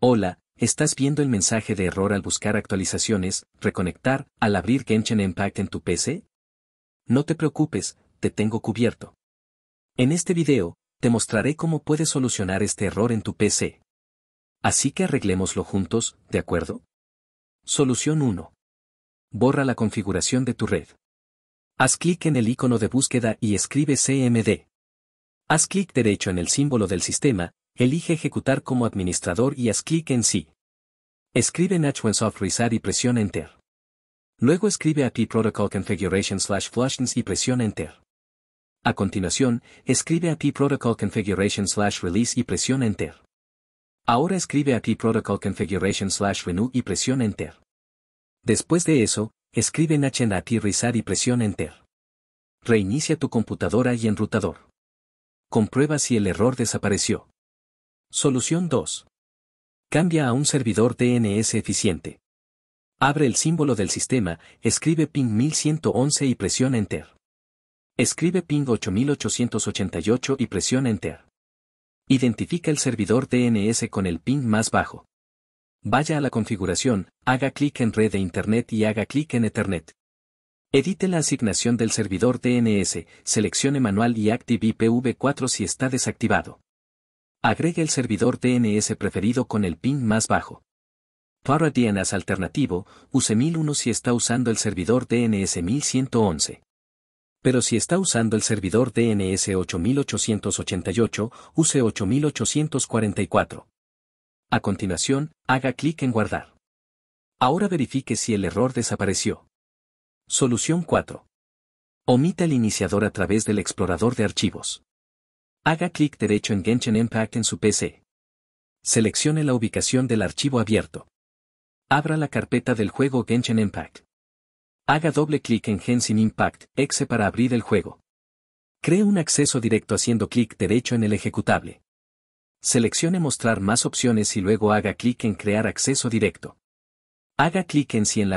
Hola, estás viendo el mensaje de error al buscar actualizaciones, reconectar, al abrir Genshin Impact en tu PC? No te preocupes, te tengo cubierto. En este video, te mostraré cómo puedes solucionar este error en tu PC. Así que arreglémoslo juntos, ¿de acuerdo? Solución 1. Borra la configuración de tu red. Haz clic en el icono de búsqueda y escribe CMD. Haz clic derecho en el símbolo del sistema Elige Ejecutar como administrador y haz clic en Sí. Escribe NatchWhenSoft Reset y presiona Enter. Luego escribe AP Protocol Configuration slash Flushings y presiona Enter. A continuación, escribe AP Protocol Configuration slash Release y presiona Enter. Ahora escribe AP Protocol Configuration slash Renew y presiona Enter. Después de eso, escribe en Reset y presiona Enter. Reinicia tu computadora y enrutador. Comprueba si el error desapareció. Solución 2. Cambia a un servidor DNS eficiente. Abre el símbolo del sistema, escribe ping 1111 y presiona Enter. Escribe ping 8888 y presiona Enter. Identifica el servidor DNS con el ping más bajo. Vaya a la configuración, haga clic en red de Internet y haga clic en Ethernet. Edite la asignación del servidor DNS, seleccione manual y active IPv4 si está desactivado. Agregue el servidor DNS preferido con el PIN más bajo. Para DNS alternativo, use 1001 si está usando el servidor DNS 1111. Pero si está usando el servidor DNS 8888, use 8844. A continuación, haga clic en Guardar. Ahora verifique si el error desapareció. Solución 4. Omita el iniciador a través del explorador de archivos. Haga clic derecho en Genshin Impact en su PC. Seleccione la ubicación del archivo abierto. Abra la carpeta del juego Genshin Impact. Haga doble clic en Genshin Impact exe para abrir el juego. Cree un acceso directo haciendo clic derecho en el ejecutable. Seleccione Mostrar más opciones y luego haga clic en Crear acceso directo. Haga clic en Si en la